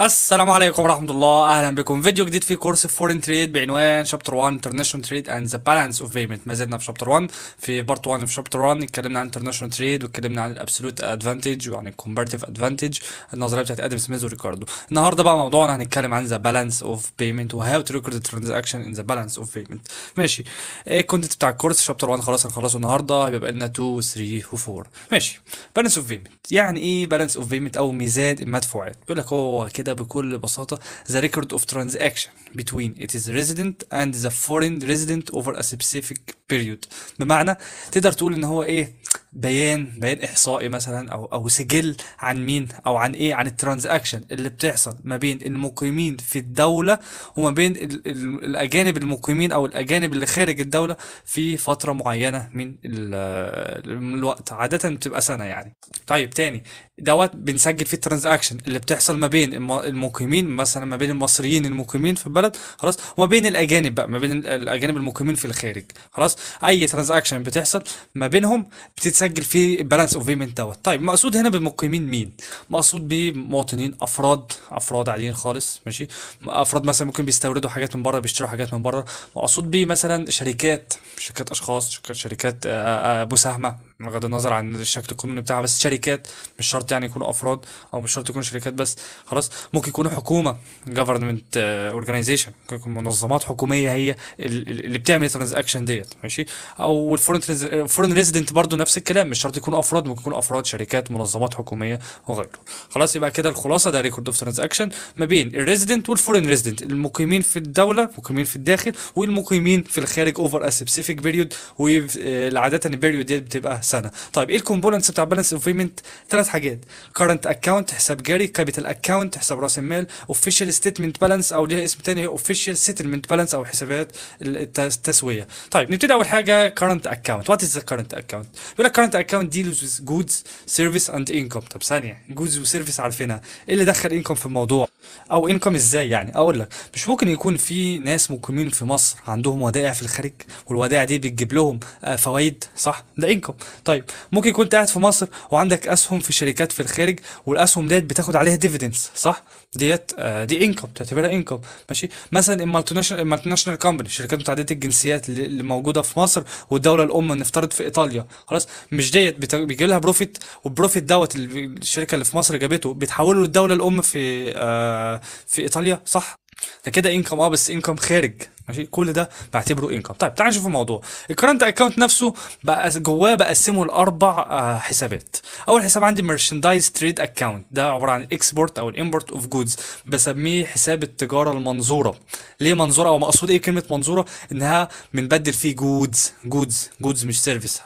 السلام عليكم ورحمه الله اهلا بكم فيديو جديد في كورس فورين تريد بعنوان شابتر 1 انترناشونال تريد اند ذا بالانس اوف بيمنت ما زلنا في شابتر 1 في بارت 1 في شابتر 1 اتكلمنا عن انترناشونال تريد واتكلمنا عن الابسولوت ادفانتج وعن الكومبارتيف ادفانتج النظريه بتاعت ادم سميث وريكاردو النهارده بقى موضوعنا هنتكلم عن ذا بالانس اوف بيمنت وهاو تو ريكورد ترانزاكشن ان ذا بالانس اوف بيمنت ماشي الكونتنت إيه بتاع الكورس شابتر 1 خلاص هنخلصه النهارده هيبقى لنا 2 و 3 و 4 ماشي بالانس اوف بيمنت يعني ايه بالانس اوف بيمنت او ميزان المدفوعات بيقول لك هو كده كده بكل بساطة the record of transaction between its resident and the foreign resident over a specific period بمعنى تقدر تقول ان هو ايه بيان بيان احصائي مثلا او او سجل عن مين او عن ايه عن الترانزاكشن اللي بتحصل ما بين المقيمين في الدوله وما بين الاجانب المقيمين او الاجانب اللي خارج الدوله في فتره معينه من الوقت عاده بتبقى سنه يعني طيب تاني دوت بنسجل فيه الترانزاكشن اللي بتحصل ما بين المقيمين مثلا ما بين المصريين المقيمين في البلد خلاص وما بين الاجانب بقى ما بين الاجانب المقيمين في الخارج خلاص اي ترانزاكشن بتحصل ما بينهم بتتسجل في بالانس اوف بيمنت دوت طيب مقصود هنا بالمقيمين مين مقصود بمواطنين افراد افراد عاديين خالص ماشي افراد مثلا ممكن بيستوردوا حاجات من بره بيشتروا حاجات من بره مقصود بيه مثلا شركات شركات اشخاص شركات مساهمه آه، آه، آه، بغض النظر عن الشكل القانوني بتاعها بس شركات مش شرط يعني يكونوا افراد او مش شرط يكونوا شركات بس خلاص ممكن يكونوا حكومه جفرمنت اورجانيزيشن آه، ممكن يكون منظمات حكوميه هي اللي بتعمل الترانزاكشن ديت ماشي او الفورن فورن ريزيدنت برضو نفس الكلام مش شرط يكونوا افراد ممكن يكونوا افراد شركات منظمات حكوميه وغيره خلاص يبقى كده الخلاصه ده ريكورد اوف ترانزاكشن ما بين الريزيدنت والفورن ريزيدنت المقيمين في الدوله مقيمين في الداخل والمقيمين في الخارج اوفر ا سبيسيفيك بيريود وعاده البيريود ديت بتبقى سنه طيب ايه الكومبوننتس بتاع بالانس بيمنت ثلاث حاجات كرنت اكونت حساب جاري كابيتال اكونت حساب راس المال اوفيشال ستيتمنت بالانس او ليها اسم ثاني اوفيشال سيتلمنت بالانس او حسابات التسويه طيب نبتدي اول حاجه كرنت اكونت وات از ذا كرنت اكونت بيقول لك كرنت اكونت ديلز وذ جودز سيرفيس اند انكم طب ثانيه جودز وسيرفيس عارفينها ايه اللي دخل انكم في الموضوع او انكم ازاي يعني اقول لك مش ممكن يكون في ناس مقيمين في مصر عندهم ودائع في الخارج والودائع دي بتجيب لهم آه، فوائد صح ده انكم طيب ممكن كنت قاعد في مصر وعندك اسهم في شركات في الخارج والاسهم ديت بتاخد عليها ديفيدنس صح ديت آه، دي انكم تعتبرها انكم ماشي مثلا المالتي ناشونال كومباني شركات متعدده الجنسيات اللي موجوده في مصر والدوله الام نفترض في ايطاليا خلاص مش ديت بيجي لها بروفيت والبروفيت دوت الشركه اللي في مصر جابته بتحوله للدوله الام في آه في ايطاليا صح ده كده انكم اه بس انكم خارج ماشي كل ده بعتبره انكم طيب تعال نشوف الموضوع الكرنت اكونت نفسه بقى جواه بقسمه لاربع آه، حسابات اول حساب عندي merchandise تريد اكونت ده عباره عن اكسبورت او الامبورت اوف جودز بسميه حساب التجاره المنظوره ليه منظوره او مقصود ايه كلمه منظوره انها بنبدل فيه جودز جودز جودز مش سيرفيس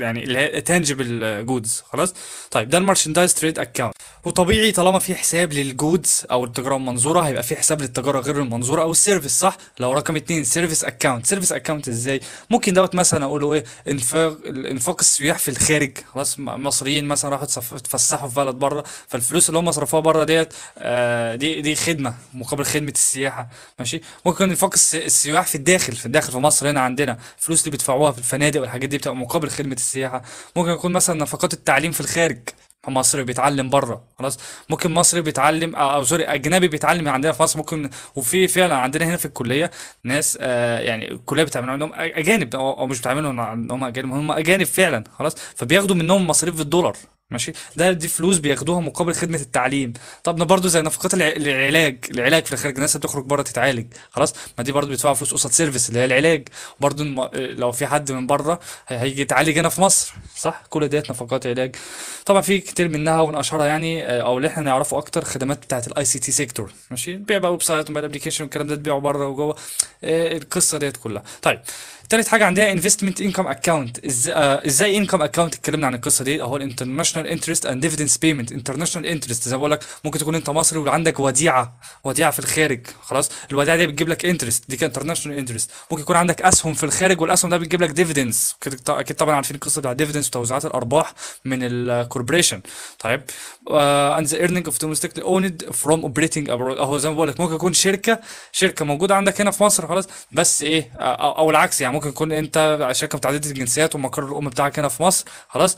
يعني اللي هي تانجبل آه، جودز خلاص طيب ده المرشندايز تريد اكونت وطبيعي طالما في حساب للجودز او التجاره المنظوره هيبقى في حساب للتجاره غير المنظوره او السيرفيس صح لو رقم رقم اثنين سيرفيس اكونت سيرفيس اكونت ازاي ممكن دوت مثلا اقوله ايه انفاق انفاق السياح في الخارج خلاص مصريين مثلا راحوا اتفسحوا في بلد بره فالفلوس اللي هم صرفوها بره ديت آه دي دي خدمه مقابل خدمه السياحه ماشي ممكن انفاق السياح في الداخل في الداخل في مصر هنا عندنا الفلوس اللي بيدفعوها في الفنادق والحاجات دي بتبقى مقابل خدمه السياحه ممكن يكون مثلا نفقات التعليم في الخارج مصري بيتعلم بره خلاص ممكن مصري بيتعلم آه، او سوري اجنبي بيتعلم عندنا في مصر ممكن وفي فعلا عندنا هنا في الكليه ناس آه يعني الكليه بتعمل عندهم اجانب او مش بتعملهم عندهم اجانب هم اجانب فعلا خلاص فبياخدوا منهم مصاريف بالدولار ماشي ده دي فلوس بياخدوها مقابل خدمه التعليم طب ما برضه زي نفقات العلاج العلاج في الخارج الناس هتخرج بره تتعالج خلاص ما دي برضه بيدفعوا فلوس قصاد سيرفيس اللي هي العلاج برضه الم... لو في حد من بره هيجي يتعالج هنا في مصر صح كل ديت نفقات علاج طبعا في كتير منها ومن اشهرها يعني آه، او اللي احنا نعرفه اكتر خدمات بتاعه الاي سي تي سيكتور ماشي بيع بقى ويب سايت وموبايل ابلكيشن والكلام ده تبيعه بره وجوه آه، القصه ديت كلها طيب تالت حاجه عندها انفستمنت انكم اكونت ازاي انكم اكونت اتكلمنا عن القصه دي اهو الانترناشونال انترست اند ديفيدنس بيمنت انترناشونال انترست زي ما بقول لك ممكن تكون انت مصري وعندك وديعه وديعه في الخارج خلاص الوديعه دي بتجيب لك انترست دي انترناشونال انترست ممكن يكون عندك اسهم في الخارج والاسهم ده بتجيب لك ديفيدنس اكيد طبعا عارفين القصه بتاع ديفيدنس وتوزيعات الارباح من الكوربريشن طيب اند ذا ايرنينج اوف دومستيك اوند فروم اوبريتنج اهو زي ما بقول لك ممكن يكون شركه شركه موجوده عندك هنا في مصر خلاص بس ايه آه، او العكس يعني ممكن يكون انت شركه متعدده الجنسيات ومقر الام بتاعك هنا في مصر خلاص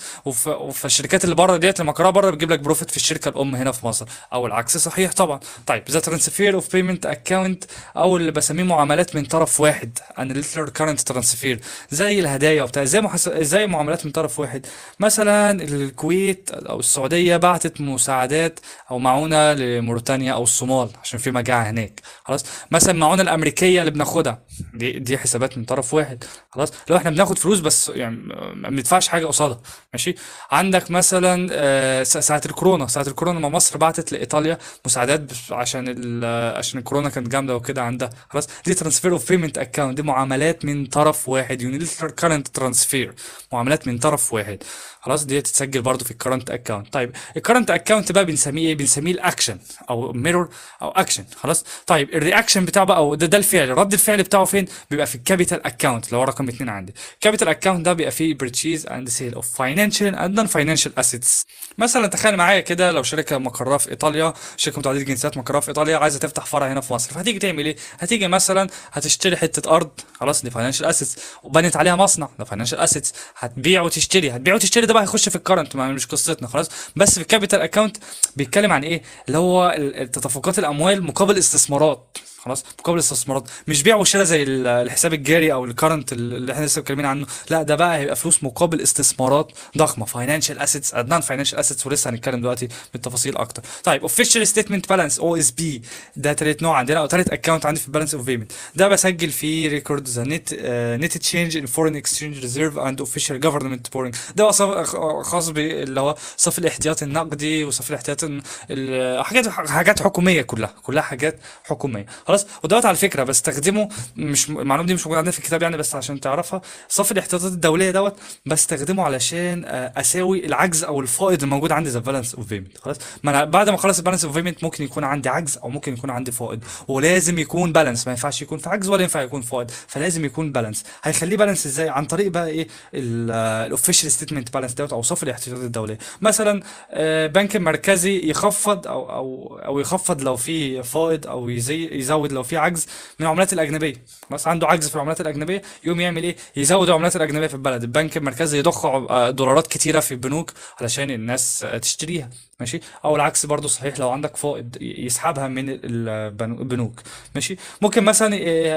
فالشركات اللي بره ديت المقرها بره بتجيب لك بروفيت في الشركه الام هنا في مصر او العكس صحيح طبعا طيب ذا ترانسفير اوف بيمنت اكونت او اللي بسميه معاملات من طرف واحد ان ليتر كارنت ترانسفير زي الهدايا وبتاع زي محس... زي معاملات من طرف واحد مثلا الكويت او السعوديه بعتت مساعدات او معونه لموريتانيا او الصومال عشان في مجاعه هناك خلاص مثلا المعونه الامريكيه اللي بناخدها دي دي حسابات من طرف واحد واحد خلاص لو احنا بناخد فلوس بس يعني ما بندفعش حاجه قصادها ماشي عندك مثلا آه، ساعه الكورونا ساعه الكورونا ما مصر بعتت لايطاليا مساعدات عشان عشان الكورونا كانت جامده وكده عندها خلاص دي ترانسفير اوف بيمنت اكونت دي معاملات من طرف واحد يونيلتر كارنت ترانسفير معاملات من طرف واحد خلاص دي تتسجل برضو في الكرنت اكونت طيب الكرنت اكونت بقى بنسميه ايه بنسميه الاكشن او ميرور او اكشن خلاص طيب الرياكشن بتاعه بقى او ده ده الفعل رد الفعل بتاعه فين بيبقى في الكابيتال اكونت اللي هو رقم 2 عندي الكابيتال اكونت ده بيبقى فيه بريتشيز اند سيل اوف فاينانشال اند نون فاينانشال اسيتس مثلا تخيل معايا كده لو شركه مقرها في ايطاليا شركه متعدده الجنسيات مقرها في ايطاليا عايزه تفتح فرع هنا في مصر فهتيجي تعمل ايه هتيجي مثلا هتشتري حته ارض خلاص دي فاينانشال اسيتس وبنت عليها مصنع ده فاينانشال اسيتس هتبيع وتشتري هتبيع وتشتري ده بقى هيخش في الكرنت مش قصتنا خلاص بس في الكابيتال اكونت بيتكلم عن ايه اللي هو تدفقات الاموال مقابل استثمارات خلاص مقابل الاستثمارات مش بيع وشراء زي الحساب الجاري او الكرنت اللي احنا لسه متكلمين عنه لا ده بقى هيبقى فلوس مقابل استثمارات ضخمه فاينانشال اسيتس ادنان فاينانشال اسيتس ولسه هنتكلم دلوقتي بالتفاصيل اكتر طيب اوفيشال ستيتمنت بالانس او اس بي ده تالت نوع عندنا او تالت اكونت عندي في البالانس اوف بيمنت ده بسجل فيه ريكورد ذا نت نت تشينج ان فورين اكسشينج ريزيرف اند اوفيشال جفرمنت بورينج ده خاص باللي هو صف الاحتياط النقدي وصف الاحتياط حاجات حاجات حكوميه كلها كلها حاجات حكوميه خلاص ودوت على فكره بستخدمه مش المعلومه دي مش موجوده عندنا في الكتاب يعني بس عشان تعرفها صف الاحتياطات الدوليه دوت بستخدمه علشان آه، اساوي العجز او الفائض الموجود عندي ذا بالانس اوف بيمنت خلاص ما انا بعد ما اخلص البالانس اوف بيمنت ممكن يكون عندي عجز او ممكن يكون عندي فائض ولازم يكون بالانس ما ينفعش يكون في عجز ولا ينفع يكون فائض فلازم يكون بالانس هيخليه بالانس ازاي عن طريق بقى ايه الاوفيشال ستيتمنت بالانس دوت او صف الاحتياطات الدوليه مثلا آه، بنك مركزي يخفض او او او يخفض لو في فائض او يزي يزود يزود لو في عجز من العملات الاجنبيه بس عنده عجز في العملات الاجنبيه يقوم يعمل ايه يزود العملات الاجنبيه في البلد البنك المركزي يضخ دولارات كتيره في البنوك علشان الناس تشتريها ماشي او العكس برضو صحيح لو عندك فائض يسحبها من البنوك ماشي ممكن مثلا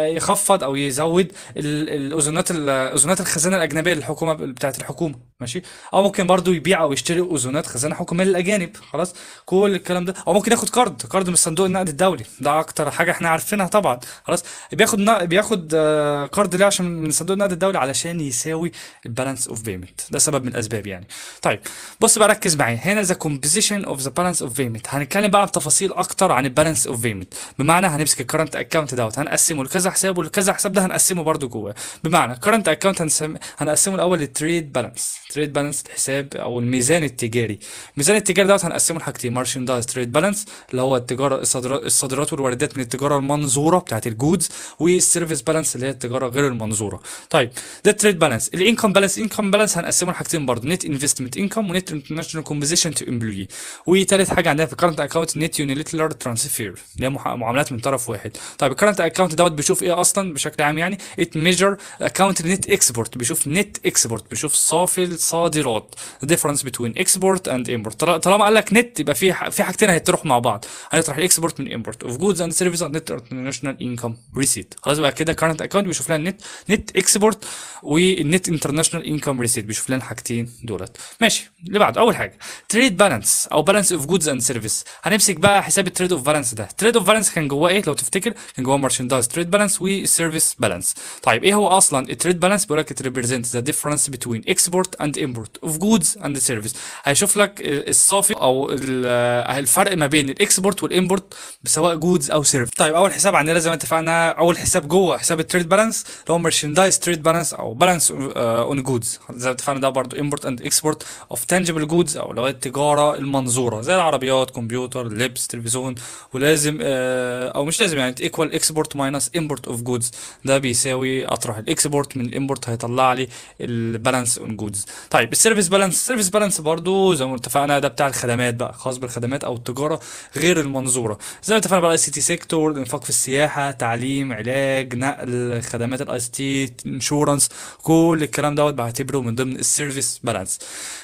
يخفض او يزود الاذونات الاذونات الخزانه الاجنبيه للحكومه بتاعه الحكومه ماشي او ممكن برضو يبيع او يشتري اذونات خزانه حكوميه للاجانب خلاص كل الكلام ده او ممكن ياخد كارد كارد من صندوق النقد الدولي ده اكتر حاجه احنا عارفينها طبعا خلاص بياخد نا... بياخد آه، كارد ليه عشان من صندوق النقد الدولي علشان يساوي البالانس اوف بيمنت ده سبب من الاسباب يعني طيب بص بقى ركز معايا هنا ذا كومبوزيشن calculation of the balance of payment هنتكلم بقى بتفاصيل اكتر عن البالانس اوف بيمنت بمعنى هنمسك الكرنت اكونت دوت هنقسمه لكذا حساب ولكذا حساب ده هنقسمه برده جوه بمعنى الكرنت اكونت هنسم... هنقسمه الاول للتريد بالانس تريد بالانس الحساب او الميزان التجاري الميزان التجاري دوت هنقسمه لحاجتين مارشن دايز تريد بالانس اللي هو التجاره الصادرات والواردات من التجاره المنظوره بتاعت الجودز والسيرفيس بالانس اللي هي التجاره غير المنظوره طيب ده التريد بالانس الانكم بالانس انكم بالانس هنقسمه لحاجتين برضه نت انفستمنت انكم ونت انترناشونال كومبوزيشن تو امبلوي وثالث حاجه عندنا في الكرنت اكونت نت يونيتلر ترانسفير اللي هي معاملات من طرف واحد طيب الكرنت اكونت دوت بيشوف ايه اصلا بشكل عام يعني ات ميجر اكونت نت اكسبورت بيشوف نت اكسبورت بيشوف صافي الصادرات ديفرنس بتوين اكسبورت اند امبورت طالما قال لك نت يبقى في في حاجتين هيطرحوا مع بعض هيطرح الاكسبورت من امبورت اوف جودز اند سيرفيس اند نت انترناشونال انكم ريسيت خلاص بقى كده كرنت اكونت بيشوف لنا النت نت اكسبورت والنت انترناشونال انكم ريسيت بيشوف لنا الحاجتين دولت ماشي اللي بعده اول حاجه تريد بالانس او بالانس اوف جودز اند سيرفيس هنمسك بقى حساب التريد اوف بالانس ده التريد اوف بالانس كان جواه ايه لو تفتكر كان جواه مارشندايز تريد بالانس والسيرفيس بالانس طيب ايه هو اصلا التريد بالانس بيقول لك ريبريزنت ذا ديفرنس بتوين اكسبورت اند امبورت اوف جودز اند سيرفيس هيشوف لك الصافي او الفرق ما بين الاكسبورت والامبورت سواء جودز او سيرفيس طيب اول حساب عندنا زي ما اتفقنا اول حساب جوه حساب التريد بالانس اللي هو مارشندايز تريد بالانس او بالانس اون جودز زي ما اتفقنا ده برضه امبورت اند اكسبورت اوف تانجبل جودز او اللي التجاره التجاره منظوره زي العربيات كمبيوتر لبس تلفزيون ولازم آه، او مش لازم يعني ايكوال اكسبورت ماينس امبورت اوف جودز ده بيساوي اطرح الاكسبورت من الامبورت هيطلع لي البالانس اون جودز طيب السيرفيس بالانس السيرفيس بالانس برضو زي ما اتفقنا ده بتاع الخدمات بقى خاص بالخدمات او التجاره غير المنظوره زي ما اتفقنا بقى الاي سي تي سيكتور الانفاق في السياحه تعليم علاج نقل خدمات الاي سي تي انشورنس كل الكلام دوت بعتبره من ضمن السيرفيس بالانس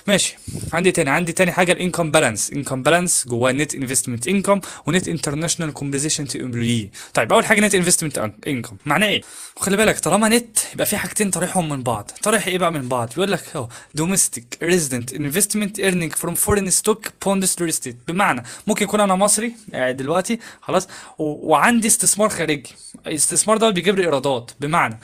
ماشي عندي تاني عندي تاني حاجه الانكم بالانس بالانس انكم بالانس جواه نت انفستمنت انكم ونت انترناشونال كومبوزيشن تو امبلوي طيب اول حاجه نت انفستمنت انكم معناه ايه خلي بالك طالما نت يبقى في حاجتين طارحهم من بعض طارح ايه بقى من بعض بيقول لك اهو دومستيك ريزيدنت انفستمنت ايرنينج فروم فورين ستوك بوندس ريستيت بمعنى ممكن يكون انا مصري دلوقتي خلاص وعندي استثمار خارجي الاستثمار ده بيجيب لي ايرادات بمعنى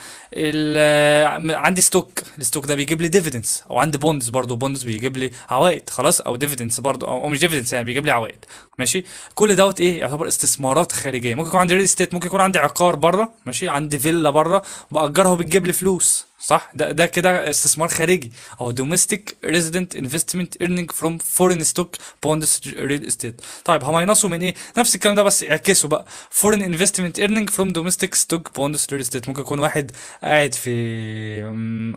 عندي ستوك الستوك ده بيجيب لي ديفيدنس او عندي بوندز برضه بوندز بيجيب لي عوائد خلاص او ديفيدنس برضه او مش ديفيدنس يعني بيجيب لي عوائد ماشي كل دوت ايه يعتبر استثمارات خارجيه ممكن يكون عندي ريل استيت ممكن يكون عندي عقار بره ماشي عندي فيلا بره باجرها وبتجيب لي فلوس صح ده ده كده استثمار خارجي او دوميستيك ريزيدنت انفستمنت ايرنينج فروم فورين ستوك بوند ريل استيت طيب هما هينقصوا من ايه نفس الكلام ده بس اعكسه بقى فورين انفستمنت ايرنينج فروم دوميستيك ستوك بوند ريل استيت ممكن يكون واحد قاعد في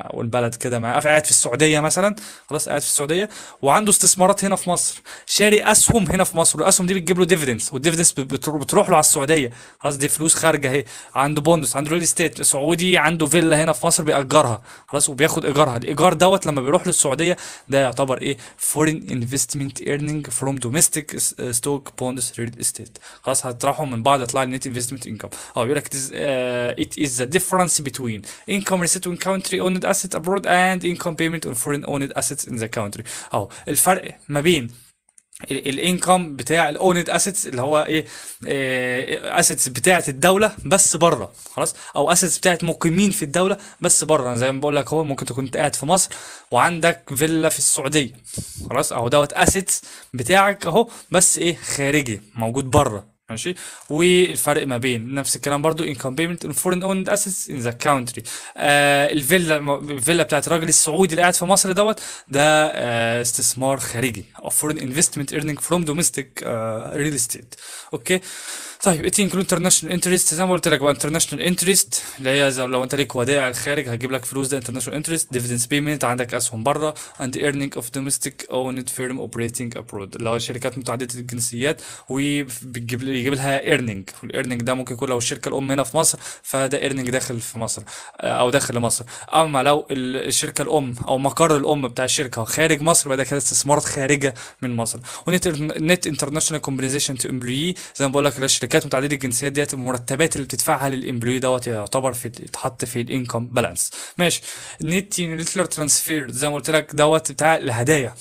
اقول بلد كده مع قاعد في السعوديه مثلا خلاص قاعد في السعوديه وعنده استثمارات هنا في مصر شاري اسهم هنا في مصر والاسهم دي بتجيب له ديفيدنس والديفيدنس بتروح له على السعوديه خلاص دي فلوس خارجه اهي عنده بوندس عنده ريل استيت سعودي عنده فيلا هنا في مصر بيأجر ايجارها خلاص وبياخد ايجارها الايجار دوت لما بيروح للسعوديه ده يعتبر ايه فورين انفستمنت ايرنينج فروم دوميستيك ستوك بوندز ريل استيت خلاص هتطرحهم من بعض يطلع النت انفستمنت انكم اه بيقول لك ات از ذا ديفرنس بتوين انكم ريسيت ان كونتري اوند اسيت ابرود اند انكم بيمنت اون فورين اوند اسيتس ان ذا كونتري اهو الفرق ما بين الانكم بتاع الاوند اسيتس اللي هو ايه اسيتس آه، بتاعه الدوله بس بره خلاص او اسيتس بتاعه مقيمين في الدوله بس بره زي ما بقول لك هو ممكن تكون قاعد في مصر وعندك فيلا في السعوديه خلاص او دوت اسيتس بتاعك اهو بس ايه خارجي موجود بره ماشي والفرق ما بين نفس الكلام برضو income payment on foreign owned assets in the country آه الفيلا الفيلا بتاعت الراجل السعودي اللي قاعد في مصر دوت ده آه استثمار خارجي or foreign investment earning from domestic آه real estate اوكي okay. طيب it include انترناشونال انترست زي ما قلت لك بقى انترناشونال انترست اللي هي لو انت ليك ودائع الخارج هتجيب لك فلوس ده انترناشونال انترست ديفيدنس بيمنت عندك اسهم بره اند ايرننج اوف دومستيك owned فيرم اوبريتنج ابرود اللي هو شركات متعدده الجنسيات وبتجيب يجيب لها ايرننج والايرنينج ده ممكن يكون لو الشركه الام هنا في مصر فده ايرننج داخل في مصر او داخل لمصر اما لو الشركه الام او مقر الام بتاع الشركه خارج مصر فده كده استثمارات خارجه من مصر ونت انترناشونال كومبنسيشن تو امبلوي زي ما بقول لك الشركات متعدده الجنسيات ديت المرتبات اللي بتدفعها للامبلوي دوت يعتبر في يتحط في الانكم بالانس ماشي نت يونيلتر ترانسفير زي ما قلت لك دوت بتاع الهدايا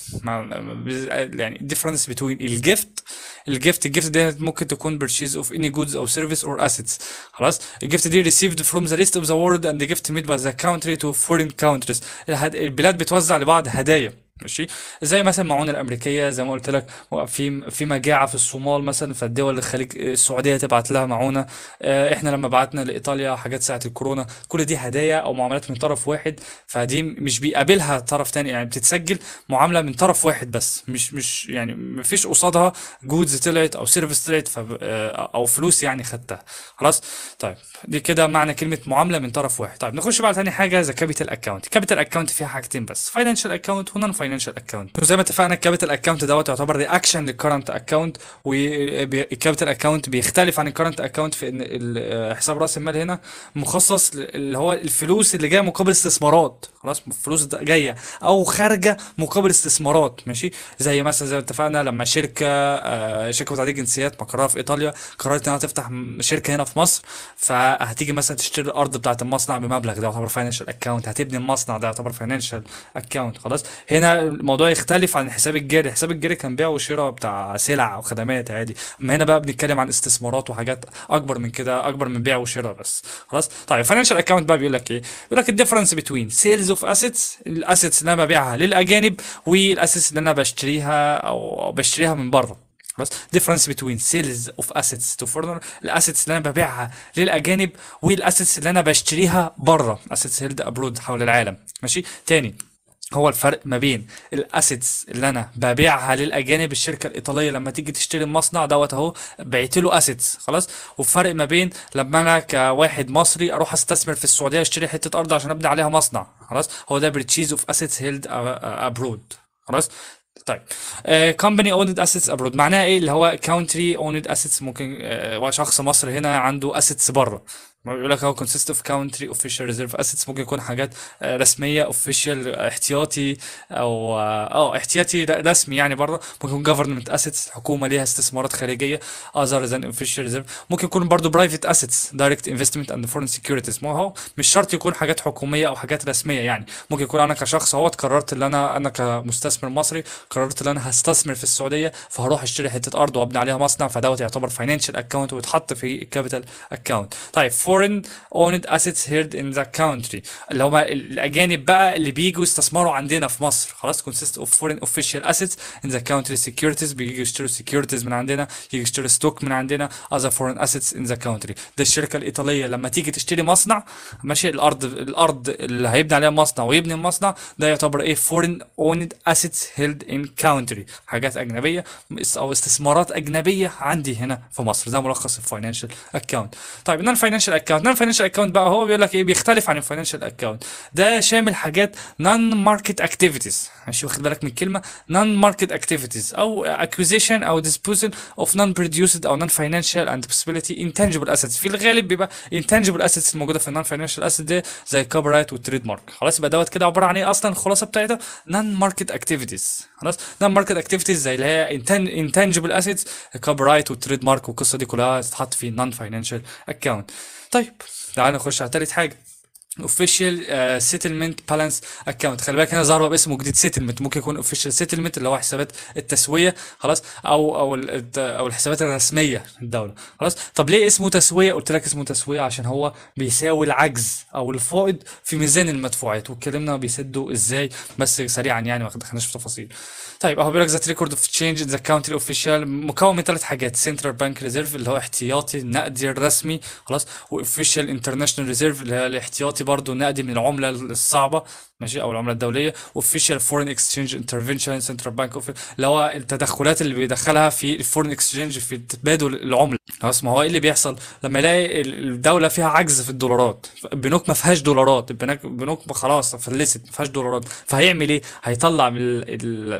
يعني ديفرنس بتوين الجفت الجفت الجفت ديت ممكن تكون بيرشيز اوف اني جودز او سيرفيس اور اسيتس خلاص الجفت دي ريسيفد فروم ذا ليست اوف ذا وورد اند جفت ميد باي ذا كاونتري تو فورين كاونتريز البلاد بتوزع لبعض هدايا ماشي زي مثلا المعونه الامريكيه زي ما قلت لك في في مجاعه في الصومال مثلا فالدول الخليج السعوديه تبعت لها معونه آه، احنا لما بعتنا لايطاليا حاجات ساعه الكورونا كل دي هدايا او معاملات من طرف واحد فدي مش بيقابلها طرف تاني يعني بتتسجل معامله من طرف واحد بس مش مش يعني ما فيش قصادها جودز طلعت او سيرفيس طلعت آه، او فلوس يعني خدتها خلاص طيب دي كده معنى كلمه معامله من طرف واحد طيب نخش بقى تاني حاجه ذا كابيتال اكونت كابيتال اكونت فيها حاجتين بس فاينانشال اكونت ونون فاينانشال اكونت وزي ما اتفقنا الكابيتال اكونت دوت يعتبر رياكشن للكرنت اكونت والكابيتال اكونت بيختلف عن الكرنت اكونت في ان آه، حساب راس المال هنا مخصص اللي هو الفلوس اللي جايه مقابل استثمارات خلاص فلوس جايه او خارجه مقابل استثمارات ماشي زي مثلا زي ما اتفقنا لما شركه آه، شركه بتاعت جنسيات مقرها في ايطاليا قررت انها تفتح شركه هنا في مصر فهتيجي مثلا تشتري الارض بتاعه المصنع بمبلغ ده يعتبر فاينانشال اكونت هتبني المصنع ده يعتبر فاينانشال اكونت خلاص هنا الموضوع يختلف عن الحساب الجاري الحساب الجاري كان بيع وشراء بتاع سلع وخدمات عادي اما هنا بقى بنتكلم عن استثمارات وحاجات اكبر من كده اكبر من بيع وشراء بس خلاص طيب الفاينانشال اكونت بقى بيقول لك ايه بيقول لك الديفرنس بتوين سيلز اوف اسيتس الاسيتس اللي انا ببيعها للاجانب والاسيتس اللي انا بشتريها او بشتريها من بره بس ديفرنس between سيلز اوف اسيتس تو فورنر الاسيتس اللي انا ببيعها للاجانب والاسيتس اللي انا بشتريها بره اسيتس هيلد ابرود حول العالم ماشي تاني هو الفرق ما بين الاسيتس اللي انا ببيعها للاجانب الشركه الايطاليه لما تيجي تشتري المصنع دوت اهو بعت له اسيتس خلاص وفرق ما بين لما انا كواحد مصري اروح استثمر في السعوديه اشتري حته ارض عشان ابني عليها مصنع خلاص هو ده بريتشيز اوف اسيتس هيلد ابرود خلاص طيب كومباني اوند اسيتس ابرود معناها ايه اللي هو كاونتري اوند اسيتس ممكن uh, شخص مصري هنا عنده اسيتس بره ما بيقول لك هو consist of country official reserve assets ممكن يكون حاجات آه، رسميه official آه، احتياطي او اه, آه، احتياطي رسمي يعني بره ممكن يكون government assets حكومه ليها استثمارات خارجيه other than official reserve ممكن يكون برضه private assets direct investment and foreign securities ما هو مش شرط يكون حاجات حكوميه او حاجات رسميه يعني ممكن يكون انا كشخص اهوت قررت ان انا انا كمستثمر مصري قررت ان انا هستثمر في السعوديه فهروح اشتري حته ارض وابني عليها مصنع فدوت يعتبر فاينانشال اكونت ويتحط في الكابيتال اكونت طيب foreign owned assets held in the country اللي هم الاجانب بقى اللي بيجوا يستثمروا عندنا في مصر خلاص consist of foreign official assets in the country securities بيجوا يشتروا securities من عندنا يجوا يشتروا stock من عندنا other foreign assets in the country ده الشركه الايطاليه لما تيجي تشتري مصنع ماشي الارض الارض اللي هيبني عليها مصنع ويبني المصنع ده يعتبر ايه foreign owned assets held in country حاجات اجنبيه او استثمارات اجنبيه عندي هنا في مصر ده ملخص الفاينانشال اكونت طيب ان الفاينانشال اكونت نون فاينانشال اكونت بقى هو بيقول لك ايه بيختلف عن الفاينانشال اكونت ده شامل حاجات نون ماركت اكتيفيتيز ماشي واخد بالك من الكلمه نون ماركت اكتيفيتيز او اكوزيشن او ديسبوزل اوف نون بروديوسد او نون فاينانشال اند بوسبيليتي انتنجبل اسيتس في الغالب بيبقى انتنجبل اسيتس الموجوده في النون فاينانشال اسيت دي زي رايت والتريد مارك خلاص يبقى دوت كده عباره عن ايه اصلا الخلاصه بتاعتها نون ماركت اكتيفيتيز خلاص نون ماركت اكتيفيتيز زي اللي هي انتنجبل اسيتس الكوبي رايت والتريد مارك والقصه دي كلها تتحط في نون فاينانشال اكونت طيب تعال نخش على تالت حاجه اوفيشال سيتلمنت بالانس اكونت خلي بالك هنا ظهر باسمه جديد سيتلمنت ممكن يكون اوفيشال سيتلمنت اللي هو حسابات التسويه خلاص او او او الحسابات الرسميه للدوله خلاص طب ليه اسمه تسويه قلت لك اسمه تسويه عشان هو بيساوي العجز او الفائض في ميزان المدفوعات واتكلمنا بيسدوا ازاي بس سريعا يعني ما دخلناش في تفاصيل طيب اهو بيقول لك ذات ريكورد اوف تشينج ذا كاونتري اوفيشال مكون من ثلاث حاجات سنترال بانك ريزيرف اللي هو احتياطي النقدي الرسمي خلاص واوفيشال انترناشونال ريزيرف اللي هي الاحتياطي دلوقتي برضو نقدم من العمله الصعبه ماشي او العمله الدوليه اوفيشال فورين اكسشينج انترفنشن سنترال بانك اللي هو التدخلات اللي بيدخلها في الفورين اكسشينج في تبادل العمله خلاص ما هو ايه اللي بيحصل لما يلاقي الدوله فيها عجز في الدولارات البنوك ما فيهاش دولارات البنوك بنوك خلاص فلست ما فيهاش دولارات فهيعمل ايه هيطلع من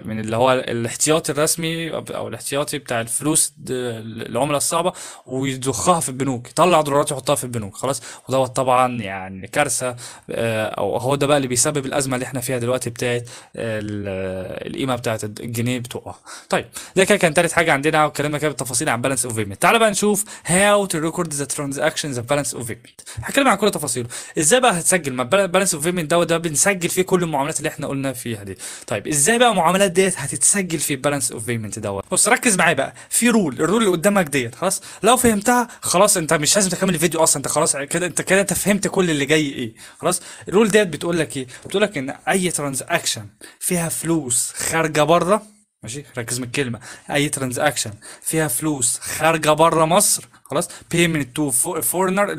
من اللي هو الاحتياطي الرسمي او الاحتياطي بتاع الفلوس العمله الصعبه ويضخها في البنوك يطلع دولارات يحطها في البنوك خلاص ودوت طبعا يعني كارثه السياسه آه، او هو ده بقى اللي بيسبب الازمه اللي احنا فيها دلوقتي بتاعت القيمه بتاعت الجنيه بتقع طيب ده كده كان ثالث حاجه عندنا وكلمنا كده بالتفاصيل عن بالانس اوف بيمنت تعال بقى نشوف هاو تو ريكورد ذا ترانزاكشنز اوف بالانس اوف بيمنت هتكلم عن كل تفاصيله ازاي بقى هتسجل ما بالانس اوف بيمنت دوت ده بنسجل فيه كل المعاملات اللي احنا قلنا فيها دي طيب ازاي بقى المعاملات ديت هتتسجل في بالانس اوف بيمنت دوت بص ركز معايا بقى في رول الرول اللي قدامك ديت خلاص لو فهمتها خلاص انت مش لازم تكمل الفيديو اصلا انت خلاص كده انت كده انت فهمت كل اللي جاي ايه خلاص الرول ديت بتقول لك ايه بتقول لك ان اي ترانزاكشن فيها فلوس خارجه بره ماشي ركز من الكلمه اي ترانزاكشن فيها فلوس خارجه بره مصر خلاص بيمنت تو فورنر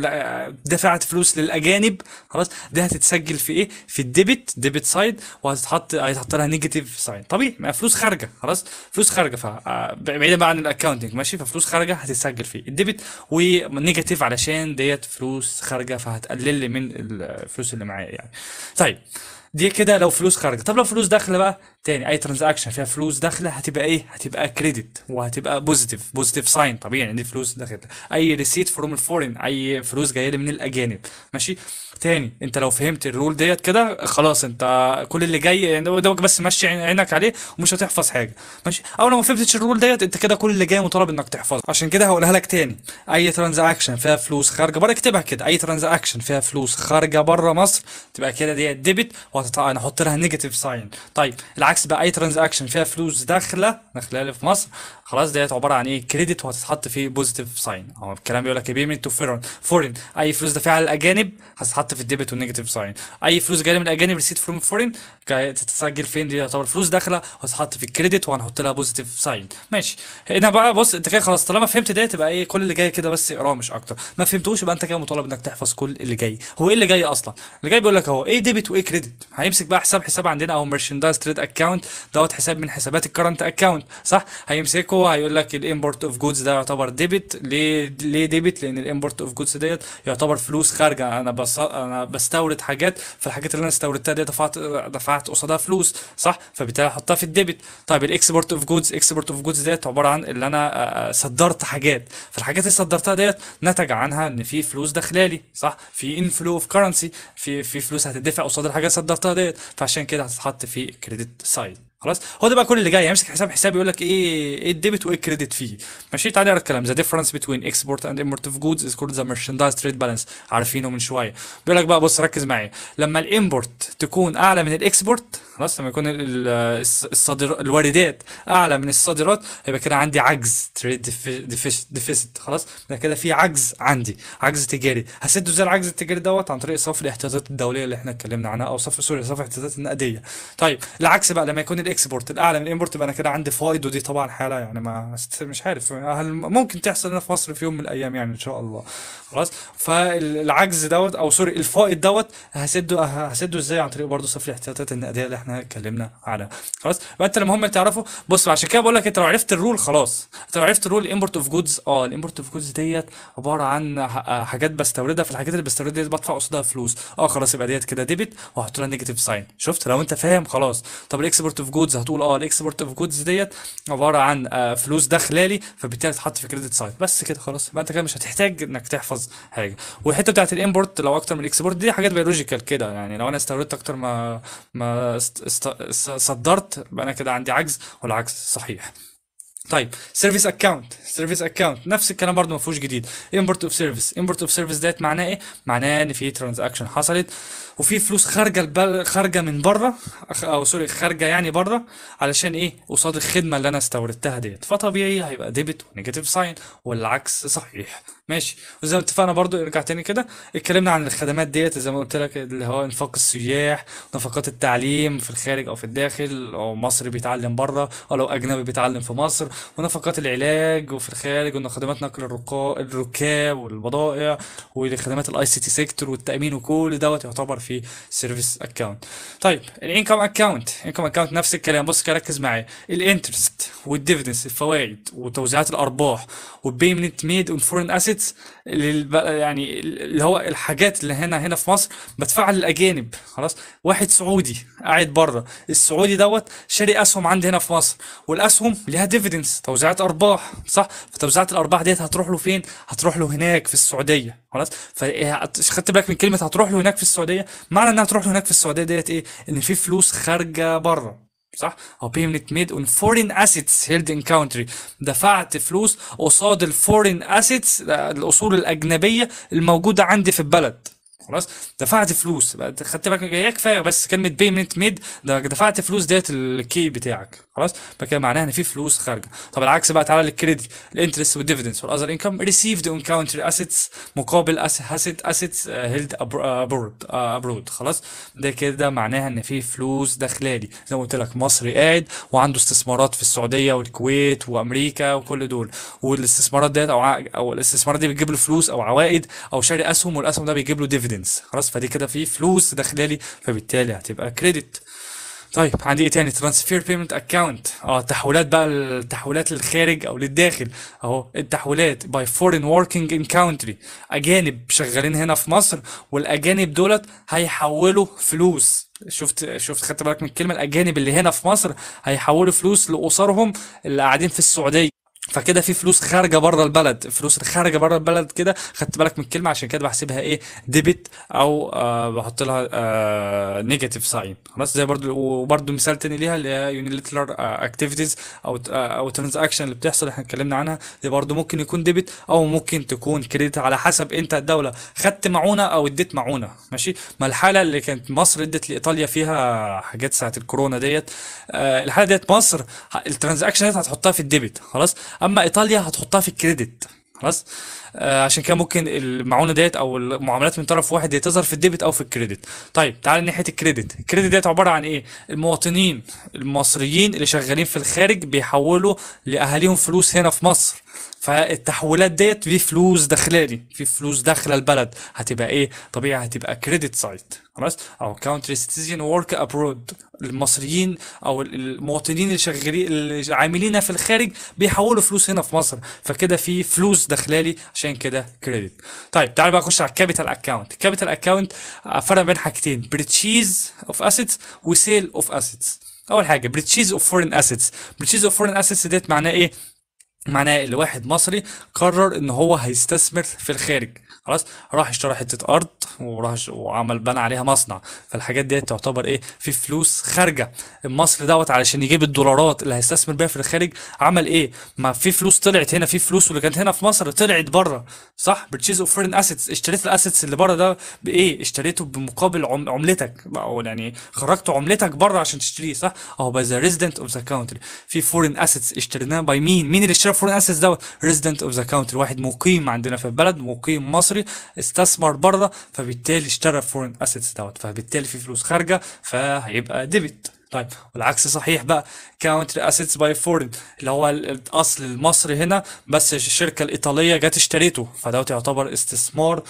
دفعت فلوس للاجانب خلاص ده هتتسجل في ايه في الديبت ديبت سايد وهتتحط هيتحط لها نيجاتيف ساين طبيعي ما فلوس خارجه خلاص فلوس خارجه ف آه، بعيدا بقى عن الاكونتنج ماشي ففلوس خارجه هتتسجل في الديبت ونيجاتيف علشان ديت فلوس خارجه فهتقلل لي من الفلوس اللي معايا يعني طيب دي كده لو فلوس خارجه طب لو فلوس داخله بقى تاني اي ترانزاكشن فيها فلوس داخله هتبقى ايه هتبقى كريدت وهتبقى بوزيتيف بوزيتيف ساين طبيعي ان دي فلوس داخله اي ريسيت فروم الفورين اي فلوس جايه لي من الاجانب ماشي تاني انت لو فهمت الرول ديت كده خلاص انت كل اللي جاي يعني دوك بس مشي عينك عليه ومش هتحفظ حاجه ماشي او لو ما فهمتش الرول ديت انت كده كل اللي جاي مطالب انك تحفظه عشان كده هقولها لك تاني اي ترانزاكشن فيها فلوس خارجه بره اكتبها كده اي ترانزاكشن فيها فلوس خارجه بره مصر تبقى كده ديت ديبت وهنحط لها نيجاتيف ساين طيب العكس بقى اي ترانزاكشن فيها فلوس داخله داخله في مصر خلاص ديت عباره عن ايه كريدت وهتتحط فيه بوزيتيف ساين هو الكلام بيقول لك بيمنت تو فورين اي فلوس دافعها للاجانب هتتحط حتى في الديبت والنيجاتيف ساين اي فلوس جايه من الاجانب ريسيت فروم فورين تتسجل فين دي يعتبر فلوس داخله وهتتحط في الكريدت وهنحط لها بوزيتيف ساين ماشي هنا بقى بص انت كده خلاص طالما فهمت ده تبقى ايه كل اللي جاي كده بس اقراه مش اكتر ما فهمتوش يبقى انت كده مطالب انك تحفظ كل اللي جاي هو ايه اللي جاي اصلا اللي جاي بيقول لك اهو ايه ديبت وايه كريدت هيمسك بقى حساب حساب عندنا او مرشندايز تريد اكونت دوت حساب من حسابات الكرنت اكونت صح هيمسكه هيقول لك الامبورت اوف جودز ده يعتبر ديبت ليه ليه ديبت لان الامبورت اوف جودز ديت يعتبر فلوس خارجه انا بس انا بستورد حاجات فالحاجات اللي انا استوردتها دي دفعت دفعت دفعت قصادها فلوس صح فبالتالي هحطها في الديبت طيب الاكسبورت اوف جودز اكسبورت اوف جودز ديت عباره عن اللي انا آه، آه، صدرت حاجات فالحاجات اللي صدرتها ديت نتج عنها ان في فلوس داخلالي صح في انفلو اوف كرنسي في في فلوس هتدفع قصاد الحاجات اللي صدرتها ديت فعشان كده هتتحط في الكريدت سايد خلاص هو ده بقى كل اللي جاي هيمسك يعني حساب حساب يقول لك ايه ايه الديبت وايه الكريدت فيه ماشي تعالى نقرا الكلام ذا ديفرنس بتوين اكسبورت اند امبورت اوف جودز از كولد ذا مرشندايز تريد بالانس عارفينه من شويه بيقول لك بقى بص ركز معايا لما الامبورت تكون اعلى من الاكسبورت خلاص لما يكون الصادر الواردات اعلى من الصادرات يبقى كده عندي عجز تريد ديفيسيت خلاص يبقى كده في عجز عندي عجز تجاري هسد ازاي العجز التجاري دوت عن طريق صف الاحتياطات الدوليه اللي احنا اتكلمنا عنها او صف سوري صف الاحتياطات النقديه طيب العكس بقى لما يكون الاكسبورت الاعلى من الامبورت يبقى انا كده عندي فايض ودي طبعا حاله يعني ما مش عارف هل ممكن تحصل هنا في مصر في يوم من الايام يعني ان شاء الله خلاص فالعجز دوت او سوري الفائض دوت هسده هسده ازاي عن طريق برضه صفر الاحتياطات النقديه اللي احنا اتكلمنا عليها خلاص يبقى انت المهم تعرفه بص عشان كده بقول لك انت لو عرفت الرول خلاص انت لو عرفت الرول الامبورت اوف جودز اه الامبورت اوف جودز ديت عباره عن حاجات بستوردها في الحاجات اللي بستوردها ديت بدفع قصادها فلوس اه خلاص يبقى ديت كده ديبت وهحط لها نيجاتيف ساين شفت لو انت فاهم خلاص طب الاكسبورت اوف جودز جودز هتقول اه الاكسبورت اوف جودز ديت عباره عن آه، فلوس فلوس لي فبالتالي تحط في كريدت سايد بس كده خلاص يبقى انت كده مش هتحتاج انك تحفظ حاجه والحته بتاعت الامبورت لو اكتر من الاكسبورت دي حاجات بيولوجيكال كده يعني لو انا استوردت اكتر ما ما صدرت يبقى انا كده عندي عجز والعكس صحيح طيب سيرفيس اكونت سيرفيس اكونت نفس الكلام برده ما فيهوش جديد امبورت اوف سيرفيس امبورت اوف سيرفيس ديت معناه ايه معناه ان في ترانزاكشن حصلت وفي فلوس خارجه البل... خارجه من بره او سوري خارجه يعني بره علشان ايه قصاد الخدمه اللي انا استوردتها ديت فطبيعي هيبقى ديبت ونيجاتيف ساين والعكس صحيح ماشي وزي ما اتفقنا برضو ارجع تاني كده اتكلمنا عن الخدمات ديت زي ما قلت لك اللي هو انفاق السياح نفقات التعليم في الخارج او في الداخل او مصري بيتعلم بره او لو اجنبي بيتعلم في مصر ونفقات العلاج وفي الخارج وخدمات نقل الركاب والبضائع وخدمات الاي سي تي سيكتور والتامين وكل دوت يعتبر في في سيرفيس اكونت طيب الانكم اكونت انكم اكونت نفس الكلام بص ركز معايا الانترست والديفيدنس الفوائد وتوزيعات الارباح والبيمنت ميد اون فورين اسيتس يعني اللي هو الحاجات اللي هنا هنا في مصر بدفعها للاجانب خلاص واحد سعودي قاعد بره السعودي دوت شاري اسهم عندي هنا في مصر والاسهم ليها ديفيدنس توزيعات ارباح صح فتوزيعات الارباح ديت هتروح له فين هتروح له هناك في السعوديه خلاص فخدت بالك من كلمه هتروح له هناك في السعوديه معنى انها تروح هناك في السعوديه ديت ايه ان في فلوس خارجه بره صح او بيمنت ميد اون فورين اسيتس هيلد ان كونتري دفعت فلوس قصاد الفورين اسيتس الاصول الاجنبيه الموجوده عندي في البلد خلاص دفعت فلوس خدت بالك هي كفايه بس كلمه بيمنت ميد دفعت فلوس ديت الكي بتاعك خلاص فكده معناها ان في فلوس خارجه طب العكس بقى تعالى للكريدت الانترست والديفيدنس والاذر انكم ريسيفد اون كاونتر اسيتس مقابل اسيت اسيتس هيلد ابرود ابرود خلاص ده كده معناها ان في فلوس داخلالي زي ما قلت لك مصري قاعد وعنده استثمارات في السعوديه والكويت وامريكا وكل دول والاستثمارات ديت او او الاستثمارات دي بتجيب له فلوس او عوائد او شاري اسهم والاسهم ده بيجيب له ديفيدنس كريدنس خلاص فدي كده في فلوس داخله لي فبالتالي هتبقى كريدت طيب عندي ايه تاني ترانسفير بيمنت اكونت اه تحولات بقى التحويلات للخارج او للداخل اهو التحويلات باي فورين وركينج ان كونتري اجانب شغالين هنا في مصر والاجانب دولت هيحولوا فلوس شفت شفت خدت بالك من الكلمه الاجانب اللي هنا في مصر هيحولوا فلوس لاسرهم اللي قاعدين في السعوديه فكده في فلوس خارجه بره البلد الفلوس اللي خارجه بره البلد كده خدت بالك من الكلمه عشان كده بحسبها ايه ديبت او آه بحط لها نيجاتيف آه، ساين خلاص زي برضو وبرضو مثال تاني ليها اللي هي يونيتلر اكتيفيتيز آه، او آه، او ترانزاكشن اللي بتحصل احنا اتكلمنا عنها دي برضو ممكن يكون ديبت او ممكن تكون كريدت على حسب انت الدوله خدت معونه او اديت معونه ماشي ما الحاله اللي كانت مصر ادت لايطاليا فيها حاجات ساعه الكورونا ديت آه الحاله ديت مصر الترانزاكشن هتحطها في الديبت خلاص اما ايطاليا هتحطها في الكريدت خلاص آه عشان كده ممكن المعونه ديت او المعاملات من طرف واحد تظهر في الديبت او في الكريدت طيب تعال ناحيه الكريدت الكريدت ديت عباره عن ايه المواطنين المصريين اللي شغالين في الخارج بيحولوا لاهاليهم فلوس هنا في مصر فالتحويلات ديت في فلوس داخلالي في فلوس داخله البلد هتبقى ايه طبيعي هتبقى كريدت سايت خلاص او كونتري سيتيزن ورك ابرود المصريين او المواطنين اللي شغالين اللي عاملين في الخارج بيحولوا فلوس هنا في مصر فكده في فلوس داخلالي عشان كده كريدت طيب تعال بقى نخش على الكابيتال اكونت الكابيتال اكونت فرق بين حاجتين بريتشيز اوف اسيتس وسيل اوف اسيتس اول حاجه بريتشيز اوف فورين اسيتس بريتشيز اوف فورين اسيتس ديت معناه ايه معناها واحد مصري قرر ان هو هيستثمر في الخارج خلاص راح اشترى حته ارض وراح وعمل بنى عليها مصنع فالحاجات دي تعتبر ايه في فلوس خارجه المصري دوت علشان يجيب الدولارات اللي هيستثمر بيها في الخارج عمل ايه ما في فلوس طلعت هنا في فلوس واللي كانت هنا في مصر طلعت بره صح بتشيز اوف فورين اسيتس اشتريت الاسيتس اللي بره ده بايه اشتريته بمقابل عم... عملتك او يعني خرجت عملتك بره عشان تشتريه صح اهو باي ذا ريزيدنت اوف ذا كونتري في فورين اسيتس اشتريناها باي مين مين اللي اشترى فورين اسيتس دوت ريزيدنت اوف ذا كاونتري واحد مقيم عندنا في البلد مقيم مصري استثمر بره فبالتالي اشترى فورين اسيتس دوت فبالتالي في فلوس خارجه فهيبقى ديبت طيب والعكس صحيح بقى كاونتري اسيتس باي فورين اللي هو الاصل المصري هنا بس الشركه الايطاليه جت اشتريته فدوت يعتبر استثمار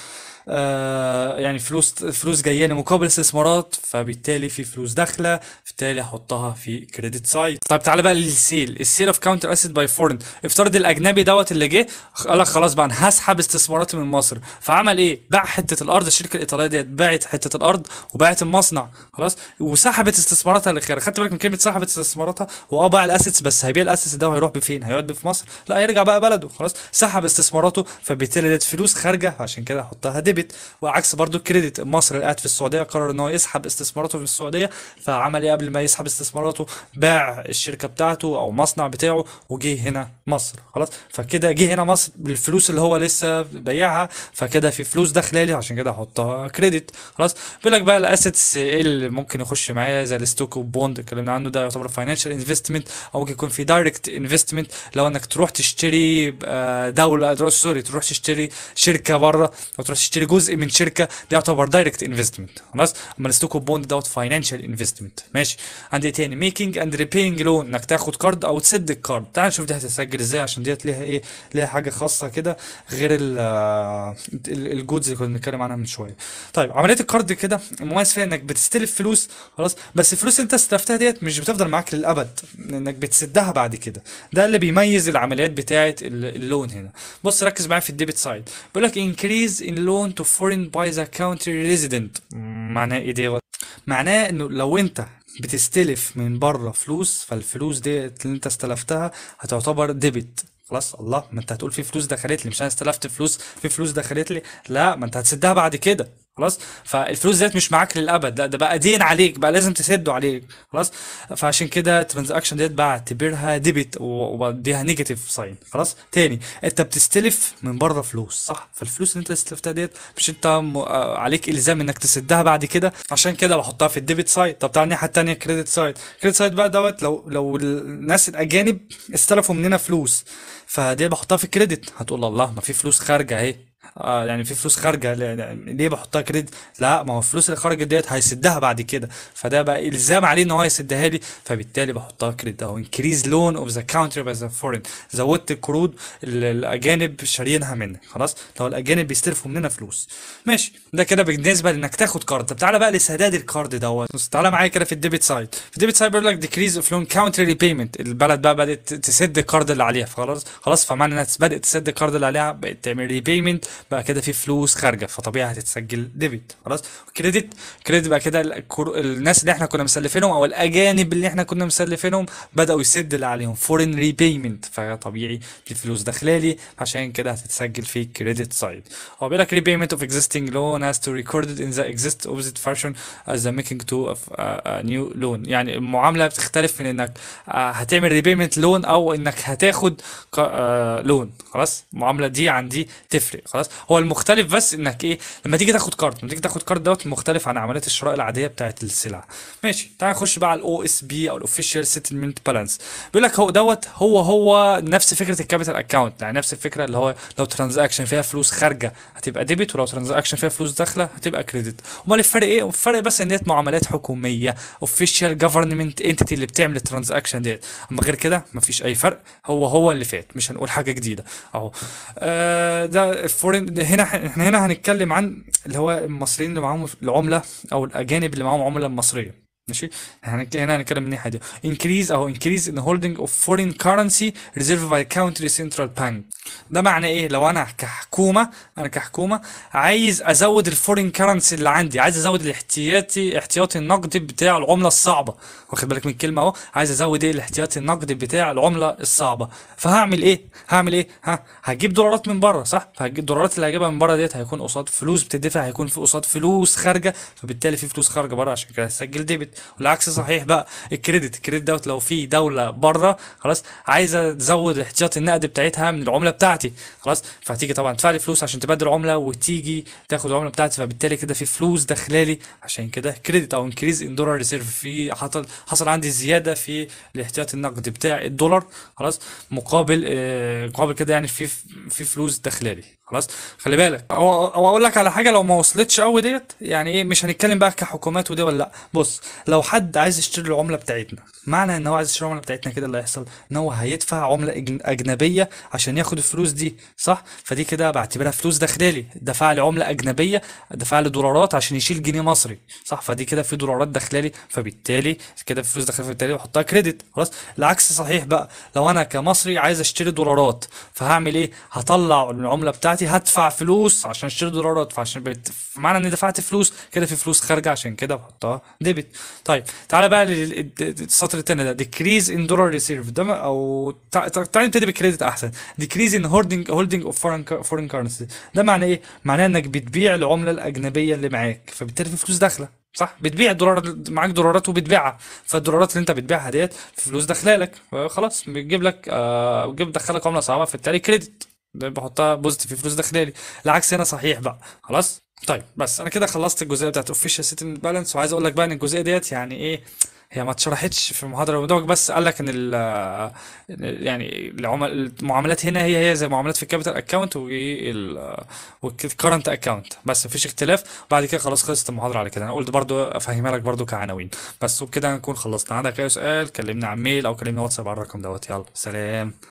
آه، يعني فلوس فلوس جايه لي مقابل استثمارات فبالتالي في فلوس داخله بالتالي احطها في كريدت سايد طب تعالى بقى للسيل السيل اوف كاونتر اسيت باي فورن افترض الاجنبي دوت اللي جه قال لك خلاص بقى انا هسحب استثماراتي من مصر فعمل ايه باع حته الارض الشركه الايطاليه ديت باعت حته الارض وباعت المصنع خلاص وسحبت استثماراتها لخير خدت بالك من كلمه سحبت استثماراتها هو اه باع الاسيتس بس هيبيع الاسيتس ده وهيروح بفين هيقعد في مصر لا هيرجع بقى بلده خلاص سحب استثماراته فبالتالي ديت فلوس خارجه عشان كده احطها دي ديبت وعكس برضو الكريدت مصر اللي قاعد في السعوديه قرر ان هو يسحب استثماراته في السعوديه فعمل ايه قبل ما يسحب استثماراته باع الشركه بتاعته او مصنع بتاعه وجه هنا مصر خلاص فكده جه هنا مصر بالفلوس اللي هو لسه بايعها فكده في فلوس داخله لي عشان كده احطها كريدت خلاص بيقول لك بقى الاسيتس ايه اللي ممكن يخش معايا زي الستوك والبوند اتكلمنا عنه ده يعتبر فاينانشال انفستمنت او ممكن يكون في دايركت انفستمنت لو انك تروح تشتري آه، دوله سوري تروح تشتري شركه بره او تروح تشتري تشتري جزء من شركه ده يعتبر دايركت انفستمنت خلاص اما الستوك بوند دوت فاينانشال انفستمنت ماشي عندي إيه تاني ميكينج اند ريبينج لون انك تاخد كارد او تسد الكارد تعال نشوف دي هتتسجل ازاي عشان ديت ليها ايه ليها حاجه خاصه كده غير الجودز آه، اللي كنا بنتكلم عنها من شويه طيب عمليه الكارد كده المميز فيها انك بتستلف فلوس خلاص بس الفلوس انت استلفتها ديت مش بتفضل معاك للابد انك بتسدها بعد كده ده اللي بيميز العمليات بتاعه اللون هنا بص ركز معايا في الديبت سايد بيقول لك انكريز ان لون return to foreign by the country resident معناه ايه ده معناه انه لو انت بتستلف من بره فلوس فالفلوس ديت اللي انت استلفتها هتعتبر ديبت خلاص الله ما انت هتقول في فلوس دخلت لي مش انا استلفت فلوس في فلوس دخلت لي لا ما انت هتسدها بعد كده خلاص فالفلوس ديت مش معاك للابد لا ده بقى دين عليك بقى لازم تسده عليك خلاص فعشان كده الترانزاكشن ديت بعتبرها ديبت وبديها نيجاتيف ساين خلاص تاني انت بتستلف من بره فلوس صح فالفلوس اللي انت استلفتها ديت مش انت م... آه، عليك الزام انك تسدها بعد كده عشان كده بحطها في الديبت سايد طب تعالى الناحيه الثانيه كريدت سايد كريدت سايد بقى دوت لو لو الناس الاجانب استلفوا مننا فلوس فدي بحطها في الكريدت هتقول الله ما في فلوس خارجه اهي آه يعني في فلوس خارجه ليه بحطها كريدت لا ما هو الفلوس اللي خرجت ديت هيسدها بعد كده فده بقى الزام عليه ان هو يسدها لي فبالتالي بحطها كريدت او انكريز لون اوف ذا كاونتري باي ذا فورين زودت القروض اللي الاجانب شاريينها منك خلاص لو الاجانب بيستلفوا مننا فلوس ماشي ده كده بالنسبه لانك تاخد كارد طب تعالى بقى لسداد الكارد دوت تعالى معايا كده في الديبت سايد في الديبت سايد بيقول لك ديكريز اوف لون كاونتري ريبيمنت البلد بقى بدات تسد الكارد اللي عليها خلاص خلاص فمعنى انها بدات تسد الكارد اللي عليها بقت تعمل ريبيمنت بقى كده في فلوس خارجه فطبيعي هتتسجل ديبت خلاص كريدت كريدت بقى كده الناس اللي احنا كنا مسلفينهم او الاجانب اللي احنا كنا مسلفينهم بداوا يسد اللي عليهم فورين ريبيمنت فطبيعي في فلوس داخله لي عشان كده هتتسجل في كريدت سايد هو بيقول لك ريبيمنت اوف اكزيستنج لون هاز تو ريكوردد ان ذا اكزيست اوبزيت فاشن از ذا ميكينج تو اوف نيو لون يعني المعامله بتختلف من انك آه، هتعمل ريبيمنت لون او انك هتاخد لون آه، خلاص المعامله دي عن دي تفرق خلاص هو المختلف بس انك ايه لما تيجي تاخد كارد لما تيجي تاخد كارد دوت مختلف عن عمليات الشراء العاديه بتاعه السلع ماشي تعال نخش بقى على الاو اس بي او الاوفيشال سيتلمنت بالانس بيقول لك هو دوت هو هو نفس فكره الكابيتال اكونت يعني نفس الفكره اللي هو لو ترانزاكشن فيها فلوس خارجه هتبقى ديبت ولو ترانزاكشن فيها فلوس داخله هتبقى كريدت امال الفرق ايه الفرق بس ان ديت معاملات حكوميه اوفيشال جفرمنت انتيتي اللي بتعمل الترانزاكشن ديت اما غير كده مفيش اي فرق هو هو اللي فات مش هنقول حاجه جديده اهو آه، ده الفورين هنا احنا هنا هنتكلم عن اللي هو المصريين اللي معاهم العمله او الاجانب اللي معاهم عمله مصريه ماشي هنك... هنا هنتكلم من الناحيه دي انكريز او انكريز ان هولدنج اوف فورين كارنسي ريزيرف باي كاونتري سنترال بانك ده معنى ايه لو انا كحكومه انا كحكومه عايز ازود الفورين كرنسي اللي عندي عايز ازود الاحتياطي احتياطي النقدي بتاع العمله الصعبه واخد بالك من الكلمه اهو عايز ازود ايه الاحتياطي النقدي بتاع العمله الصعبه فهعمل ايه هعمل ايه ها هجيب دولارات من بره صح فهجيب الدولارات اللي هجيبها من بره ديت هيكون قصاد فلوس بتدفع هيكون في قصاد فلوس خارجه فبالتالي في فلوس خارجه بره عشان كده هسجل ديبت والعكس صحيح بقى الكريدت الكريدت دوت لو في دوله بره خلاص عايزه تزود احتياطي النقد بتاعتها من العمله بتاعتي خلاص فهتيجي طبعا تدفع لي فلوس عشان تبادل عمله وتيجي تاخد العمله بتاعتي فبالتالي كده في فلوس داخلالي عشان كده كريدت او انكريز ان دولار ريزيرف في حصل حصل عندي زياده في الاحتياط النقد بتاع الدولار خلاص مقابل آه مقابل كده يعني في في فلوس داخلالي خلاص خلي بالك او اقول لك على حاجه لو ما وصلتش قوي ديت يعني ايه مش هنتكلم بقى كحكومات ودي ولا لا بص لو حد عايز يشتري العمله بتاعتنا معنى ان هو عايز يشتري العمله بتاعتنا كده اللي هيحصل ان هو هيدفع عمله اجنبيه عشان ياخد الفلوس دي صح فدي كده بعتبرها فلوس داخلالي دفع لي عمله اجنبيه دفع لي دولارات عشان يشيل جنيه مصري صح فدي كده في دولارات داخلالي فبالتالي كده في فلوس داخلالي فبالتالي بحطها كريدت خلاص العكس صحيح بقى لو انا كمصري عايز اشتري دولارات فهعمل ايه هطلع العمله بتاعتي دلوقتي هدفع فلوس عشان اشتري دولار وادفع عشان بيت معنى اني دفعت فلوس كده في فلوس خارجه عشان كده بحطها ديبت طيب تعالى بقى للسطر الثاني ده decrease in dollar reserve ده او تعالى نبتدي بالكريدت احسن decrease in holding هولدنج of foreign foreign currency ده معناه ايه؟ معناه انك بتبيع العمله الاجنبيه اللي معاك فبالتالي في فلوس داخله صح بتبيع دولار معاك دولارات وبتبيعها فالدولارات اللي انت بتبيعها ديت فلوس داخله لك خلاص بتجيب لك آه بتجيب دخلك عمله صعبه فبالتالي كريدت بحطها بوزيتيف فلوس داخليه لي العكس هنا صحيح بقى خلاص طيب بس انا كده خلصت الجزئيه بتاعت اوفيشال سيتنج بالانس وعايز اقول لك بقى ان الجزئيه ديت يعني ايه هي ما اتشرحتش في المحاضره قدامك بس قال لك ان ال آه، يعني المعاملات هنا هي هي زي معاملات في الكابيتال اكونت والكرنت اكونت بس مفيش اختلاف بعد كده خلاص خلصت المحاضره على كده انا قلت برضو افهمها لك برضو كعناوين بس وبكده نكون خلصنا عندك اي سؤال كلمني على الميل او كلمني واتساب على الرقم دوت يلا سلام